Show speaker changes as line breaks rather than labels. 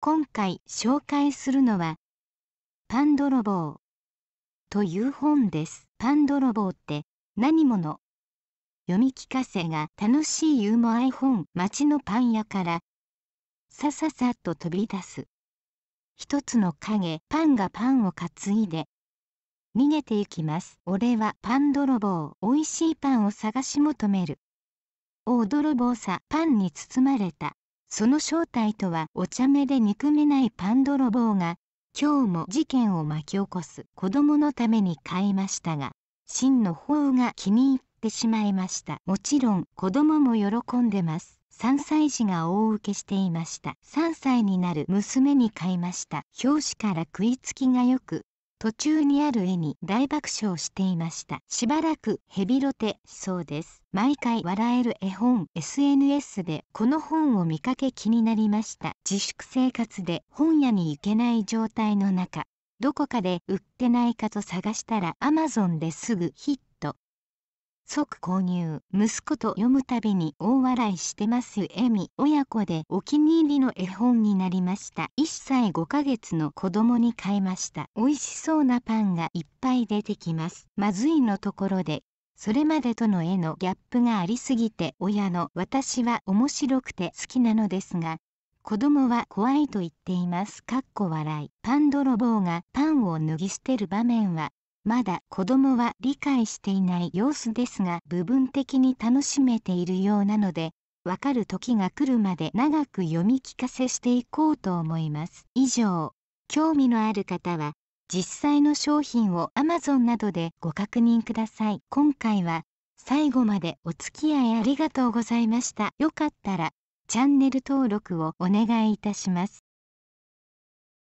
今回紹介するのはパ
ン泥棒という本です。パン泥棒って何者読み聞かせが楽しいユーモア絵本街のパン屋からさささっと飛び出す一つの影パンがパンを担いで逃げていきます。俺はパン泥棒美味しいパンを探し求める大泥棒さパンに包まれたその正体とはお茶目で憎めないパンボーが今日も事件を巻き起こす子供のために買いましたが真の方が気に入ってしまいましたもちろん子供も喜んでます3歳児が大受けしていました3歳になる娘に買いました表紙から食いつきがよく途中にある絵に大爆笑していましたしばらくヘビロテしそうです毎回笑える絵本 SNS でこの本を見かけ気になりました自粛生活で本屋に行けない状態の中どこかで売ってないかと探したら Amazon ですぐヒッ即購入息子と読むたびに大笑いしてますエミ親子でお気に入りの絵本になりました1歳5ヶ月の子供に買いました美味しそうなパンがいっぱい出てきますまずいのところでそれまでとの絵のギャップがありすぎて親の私は面白くて好きなのですが子供は怖いと言っています。かっこ笑い。パン泥棒がパンを脱ぎ捨てる場面はまだ子供は理解していない様子ですが部分的に楽しめているようなのでわかる時が来るまで長く読み聞かせしていこうと思います以上興味のある方は実際の商品を Amazon などでご確認ください今回は最後までお付き合いありがとうございましたよかったらチャンネル登
録をお願いいたします